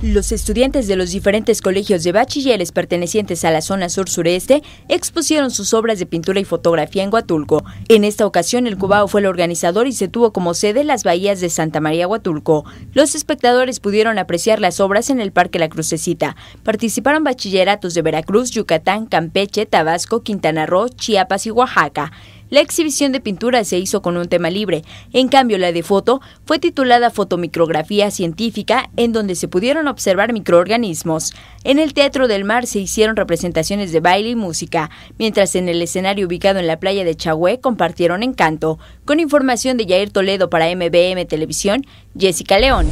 Los estudiantes de los diferentes colegios de bachilleres pertenecientes a la zona sur-sureste expusieron sus obras de pintura y fotografía en Huatulco. En esta ocasión, el Cubao fue el organizador y se tuvo como sede las bahías de Santa María Huatulco. Los espectadores pudieron apreciar las obras en el Parque La Crucecita. Participaron bachilleratos de Veracruz, Yucatán, Campeche, Tabasco, Quintana Roo, Chiapas y Oaxaca. La exhibición de pintura se hizo con un tema libre, en cambio la de foto fue titulada Fotomicrografía Científica, en donde se pudieron observar microorganismos. En el Teatro del Mar se hicieron representaciones de baile y música, mientras en el escenario ubicado en la playa de Chahué compartieron encanto. Con información de Yair Toledo para MBM Televisión, Jessica León.